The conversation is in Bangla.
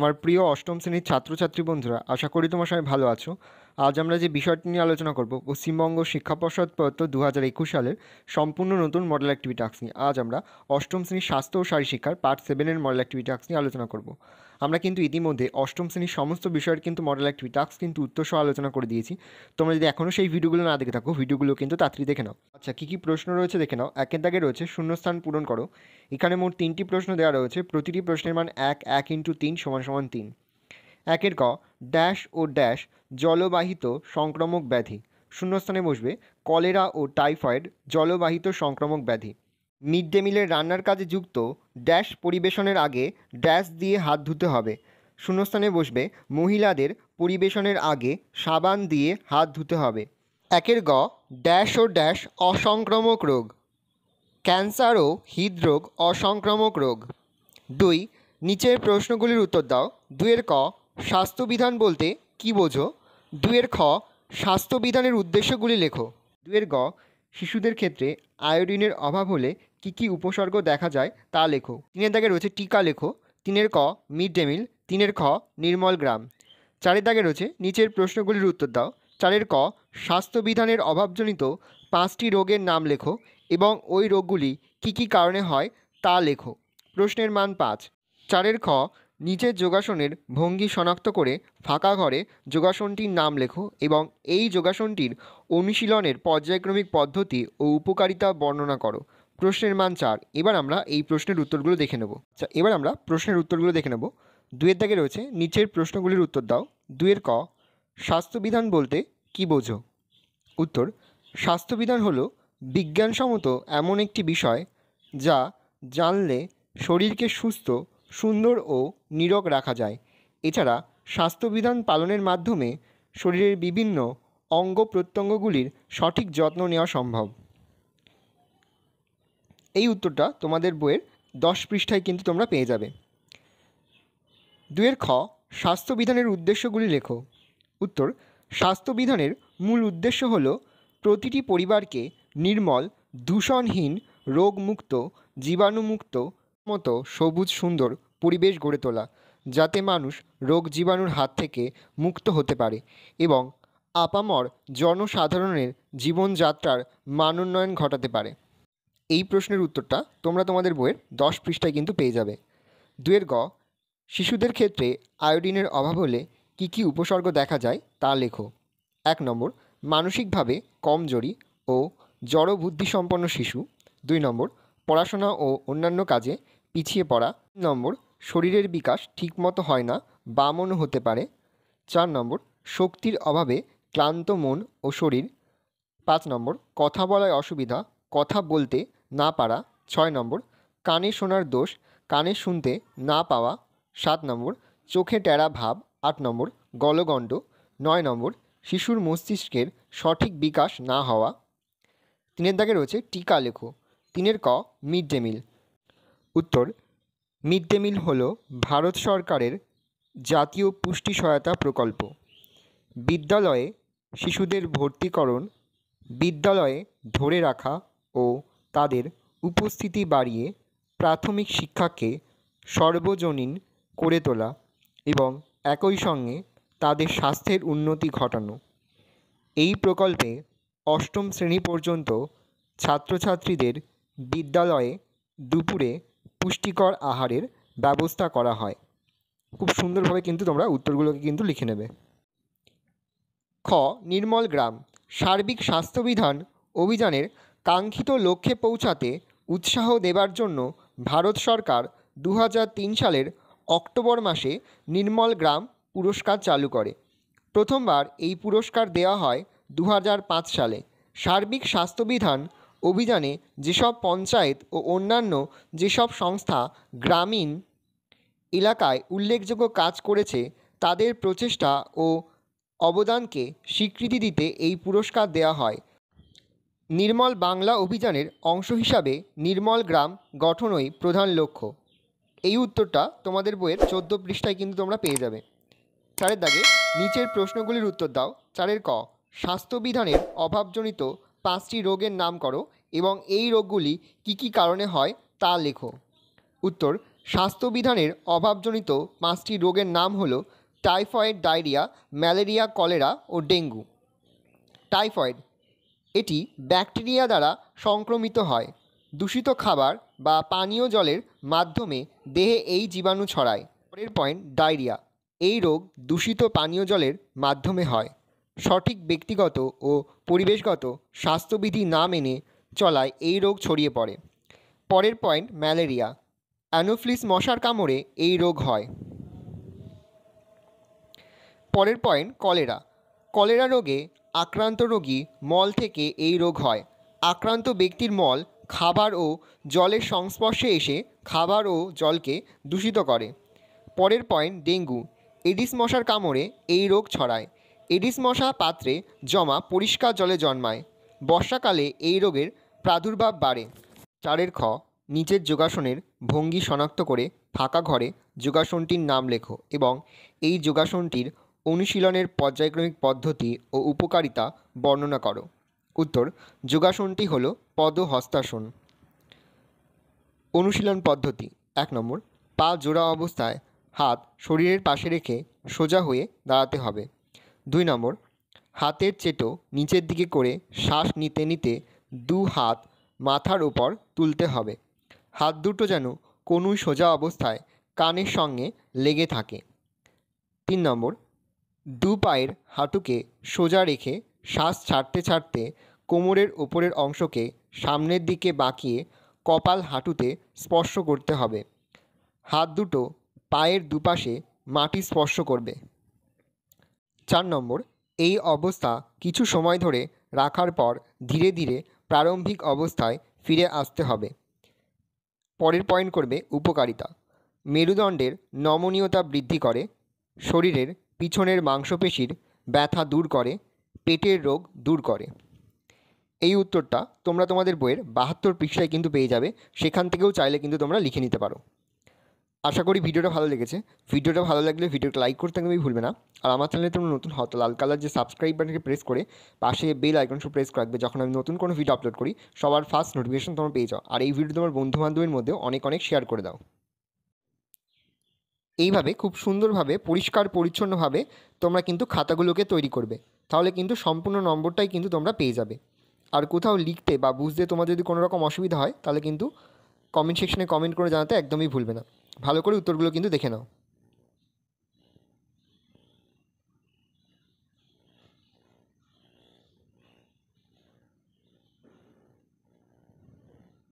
আমার প্রিয় অষ্টম শ্রেণীর ছাত্রছাত্রী বন্ধুরা আশা করি তোমার সবাই ভালো আছো আজ আমরা যে বিষয়টি নিয়ে আলোচনা করব পশ্চিমবঙ্গ শিক্ষা পর্ষদ প্রদত্ত দু হাজার একুশ সালের সম্পূর্ণ নতুন মডেল অ্যাক্টিভিটি টাস্ক নিয়ে আজ আমরা অষ্টম শ্রেণীর স্বাস্থ্য ও শারী শিক্ষার পার্ট সেভেনের মডেল অ্যাক্টিভিটি টাস্ক নিয়ে আলোচনা করব আমরা কিন্তু ইতিমধ্যে অষ্টম শ্রেণীর সমস্ত বিষয়ের কিন্তু মডেল অ্যাক্টিভিটি টাস্ক কিন্তু উত্তরসহ আলোচনা করে দিয়েছি তোমরা যদি এখনও সেই ভিডিওগুলো না দেখে থাকো ভিডিওগুলো কিন্তু তাড়াতাড়ি দেখে নাও আচ্ছা কী কী প্রশ্ন রয়েছে দেখে নাও একের দাগে রয়েছে শূন্যস্থান পূরণ করো এখানে মোট তিনটি প্রশ্ন দেওয়া রয়েছে প্রতিটি প্রশ্নের মান এক এক ইন্টু তিন সমান সমান তিন একের ক ড্যাশ ও ড্যাশ জলবাহিত সংক্রামক ব্যাধি শূন্যস্থানে বসবে কলেরা ও টাইফয়েড জলবাহিত সংক্রামক ব্যাধি মিড ডে মিলের রান্নার কাজে যুক্ত ড্যাশ পরিবেশনের আগে ড্যাশ দিয়ে হাত ধুতে হবে শূন্যস্থানে বসবে মহিলাদের পরিবেশনের আগে সাবান দিয়ে হাত ধুতে হবে একের গ ড্যাশ ও ড্যাশ অসংক্রামক রোগ ক্যান্সার ও হৃদরোগ অসংক্রামক রোগ দুই নিচের প্রশ্নগুলির উত্তর দাও দুয়ের ক স্বাস্থ্যবিধান বলতে কি বোঝো দুয়ের খ স্বাস্থ্যবিধানের উদ্দেশ্যগুলি লেখো দুয়ের গ শিশুদের ক্ষেত্রে আয়োডিনের অভাব হলে কি কি উপসর্গ দেখা যায় তা লেখো তিনের দাগে রয়েছে টিকা লেখো তিনের ক মিড ডে মিল তিনের খ নির্মল গ্রাম চারের দাগে রয়েছে নিচের প্রশ্নগুলির উত্তর দাও চারের ক স্বাস্থ্যবিধানের অভাবজনিত পাঁচটি রোগের নাম লেখো এবং ওই রোগগুলি কি কি কারণে হয় তা লেখো প্রশ্নের মান পাঁচ চারের খ নিজের যোগাসনের ভঙ্গি শনাক্ত করে ফাঁকা ঘরে যোগাসনটির নাম লেখো এবং এই যোগাসনটির অনুশীলনের পর্যায়ক্রমিক পদ্ধতি ও উপকারিতা বর্ণনা করো প্রশ্নের মান চার এবার আমরা এই প্রশ্নের উত্তরগুলো দেখে নেব এবার আমরা প্রশ্নের উত্তরগুলো দেখে নেব দুয়ের দাগে রয়েছে নিচের প্রশ্নগুলির উত্তর দাও দুয়ের ক স্বাস্থ্যবিধান বলতে কি বোঝো উত্তর স্বাস্থ্যবিধান হলো বিজ্ঞানসম্মত এমন একটি বিষয় যা জানলে শরীরকে সুস্থ সুন্দর ও নিরোগ রাখা যায় এছাড়া স্বাস্থ্যবিধান পালনের মাধ্যমে শরীরের বিভিন্ন অঙ্গ প্রত্যঙ্গগুলির সঠিক যত্ন নেওয়া সম্ভব এই উত্তরটা তোমাদের বইয়ের দশ পৃষ্ঠায় কিন্তু তোমরা পেয়ে যাবে দুয়ের খ স্বাস্থ্যবিধানের উদ্দেশ্যগুলি লেখো উত্তর স্বাস্থ্যবিধানের মূল উদ্দেশ্য হল প্রতিটি পরিবারকে নির্মল দূষণহীন রোগমুক্ত জীবাণুমুক্ত মতো সবুজ সুন্দর পরিবেশ গড়ে তোলা যাতে মানুষ রোগ জীবাণুর হাত থেকে মুক্ত হতে পারে এবং আপামর জনসাধারণের জীবনযাত্রার মানোন্নয়ন ঘটাতে পারে এই প্রশ্নের উত্তরটা তোমরা তোমাদের বইয়ের দশ পৃষ্ঠায় কিন্তু পেয়ে যাবে দুয়ের গ শিশুদের ক্ষেত্রে আয়োডিনের অভাব হলে কি কি উপসর্গ দেখা যায় তা লেখো এক নম্বর মানসিকভাবে কমজোরি ও জড়বুদ্ধিসম্পন্ন শিশু দুই নম্বর পড়াশোনা ও অন্যান্য কাজে পিছিয়ে পড়া নম্বর শরীরের বিকাশ ঠিকমতো হয় না বা হতে পারে চার নম্বর শক্তির অভাবে ক্লান্ত মন ও শরীর পাঁচ নম্বর কথা বলায় অসুবিধা কথা বলতে না পারা ছয় নম্বর কানে শোনার দোষ কানে শুনতে না পাওয়া সাত নম্বর চোখে টেরা ভাব আট নম্বর গলগণ্ড নয় নম্বর শিশুর মস্তিষ্কের সঠিক বিকাশ না হওয়া তিনের দাগে রয়েছে টিকা লেখো তিনের ক মিড ডে মিল উত্তর মিড ডে মিল হল ভারত সরকারের জাতীয় পুষ্টি সহায়তা প্রকল্প বিদ্যালয়ে শিশুদের ভর্তিকরণ বিদ্যালয়ে ধরে রাখা ও তাদের উপস্থিতি বাড়িয়ে প্রাথমিক শিক্ষাকে সর্বজনীন করে তোলা এবং একই সঙ্গে তাদের স্বাস্থ্যের উন্নতি ঘটানো এই প্রকল্পে অষ্টম শ্রেণী পর্যন্ত ছাত্রছাত্রীদের বিদ্যালয়ে দুপুরে পুষ্টিকর আহারের ব্যবস্থা করা হয় খুব সুন্দরভাবে কিন্তু তোমরা উত্তরগুলোকে কিন্তু লিখে নেবে খ নির্মল গ্রাম সার্বিক স্বাস্থ্যবিধান অভিযানের কাঙ্ক্ষিত লক্ষ্যে পৌঁছাতে উৎসাহ দেবার জন্য ভারত সরকার দু সালের অক্টোবর মাসে নির্মল গ্রাম পুরস্কার চালু করে প্রথমবার এই পুরস্কার দেওয়া হয় দু সালে সার্বিক স্বাস্থ্যবিধান অভিযানে যেসব পঞ্চায়েত ও অন্যান্য যেসব সংস্থা গ্রামীণ এলাকায় উল্লেখযোগ্য কাজ করেছে তাদের প্রচেষ্টা ও অবদানকে স্বীকৃতি দিতে এই পুরস্কার দেওয়া হয় নির্মল বাংলা অভিযানের অংশ হিসাবে নির্মল গ্রাম গঠনই প্রধান লক্ষ্য এই উত্তরটা তোমাদের বইয়ের চোদ্দ পৃষ্ঠায় কিন্তু তোমরা পেয়ে যাবে চারের দাগে নিচের প্রশ্নগুলির উত্তর দাও চারের ক স্বাস্থ্যবিধানের অভাবজনিত পাঁচটি রোগের নাম করো এবং এই রোগগুলি কি কি কারণে হয় তা লেখো উত্তর স্বাস্থ্যবিধানের অভাবজনিত পাঁচটি রোগের নাম হলো টাইফয়েড ডায়রিয়া ম্যালেরিয়া কলেরা ও ডেঙ্গু টাইফয়েড এটি ব্যাকটেরিয়া দ্বারা সংক্রমিত হয় দূষিত খাবার বা পানীয় জলের মাধ্যমে দেহে এই জীবাণু ছড়ায় পরের পয়েন্ট ডায়রিয়া এই রোগ দূষিত পানীয় জলের মাধ্যমে হয় সঠিক ব্যক্তিগত ও পরিবেশগত স্বাস্থ্যবিধি না মেনে চলায় এই রোগ ছড়িয়ে পড়ে পরের পয়েন্ট ম্যালেরিয়া অ্যানোফ্লিস মশার কামড়ে এই রোগ হয় পরের পয়েন্ট কলেরা কলেরা রোগে আক্রান্ত রোগী মল থেকে এই রোগ হয় আক্রান্ত ব্যক্তির মল খাবার ও জলের সংস্পর্শে এসে খাবার ও জলকে দূষিত করে পরের পয়েন্ট ডেঙ্গু এডিস মশার কামড়ে এই রোগ ছড়ায় এডিস মশা পাত্রে জমা পরিষ্কার জলে জন্মায় বর্ষাকালে এই রোগের প্রাদুর্ভাব বাড়ে চারের খ নিচের যোগাসনের ভঙ্গি শনাক্ত করে ফাঁকা ঘরে যোগাসনটির নাম লেখো এবং এই যোগাসনটির অনুশীলনের পর্যায়ক্রমিক পদ্ধতি ও উপকারিতা বর্ণনা করো উত্তর যোগাসনটি হল পদহস্তাসন অনুশীলন পদ্ধতি এক নম্বর পা জোড়া অবস্থায় হাত শরীরের পাশে রেখে সোজা হয়ে দাঁড়াতে হবে দুই নম্বর হাতের চেটো নিচের দিকে করে শ্বাস নিতে নিতে দু হাত মাথার উপর তুলতে হবে হাত দুটো যেন কনুই সোজা অবস্থায় কানের সঙ্গে লেগে থাকে তিন নম্বর দু পায়ের হাঁটুকে সোজা রেখে শ্বাস ছাড়তে ছাড়তে কোমরের ওপরের অংশকে সামনের দিকে বাঁকিয়ে কপাল হাঁটুতে স্পর্শ করতে হবে হাত দুটো পায়ের দুপাশে মাটি স্পর্শ করবে চার নম্বর এই অবস্থা কিছু সময় ধরে রাখার পর ধীরে ধীরে প্রারম্ভিক অবস্থায় ফিরে আসতে হবে পরের পয়েন্ট করবে উপকারিতা মেরুদণ্ডের নমনীয়তা বৃদ্ধি করে শরীরের পিছনের মাংসপেশির ব্যথা দূর করে পেটের রোগ দূর করে এই উত্তরটা তোমরা তোমাদের বইয়ের বাহাত্তর পৃষ্ঠায় কিন্তু পেয়ে যাবে সেখান থেকেও চাইলে কিন্তু তোমরা লিখে নিতে পারো আশা করি ভিডিওটা ভালো লেগেছে ভিডিওটা ভালো লাগলে ভিডিওটা লাইক করতে একদমই ভুলবে না আর আমার চ্যানেলে তোমরা নতুন হতো লাল কালার যে সাবস্ক্রাইব বাটনকে প্রেস করে পাশে বেল আইকনটা প্রেস রাখবে যখন আমি নতুন কোনো ভিডিও আপলোড করি সবার ফার্স্ট নোটিফিকেশন তোমরা পেয়ে যাও আর এই ভিডিও তোমার বন্ধুবান্ধবের মধ্যে অনেক অনেক শেয়ার করে দাও এইভাবে খুব সুন্দরভাবে পরিষ্কার পরিচ্ছন্নভাবে তোমরা কিন্তু খাতাগুলোকে তৈরি করবে তাহলে কিন্তু সম্পূর্ণ নম্বরটাই কিন্তু তোমরা পেয়ে যাবে আর কোথাও লিখতে বা বুঝতে তোমার যদি কোনো রকম অসুবিধা হয় তাহলে কিন্তু কমেন্ট সেকশনে কমেন্ট করে জানাতে একদমই ভুলবে না ভালো করে উত্তরগুলো কিন্তু দেখে নাও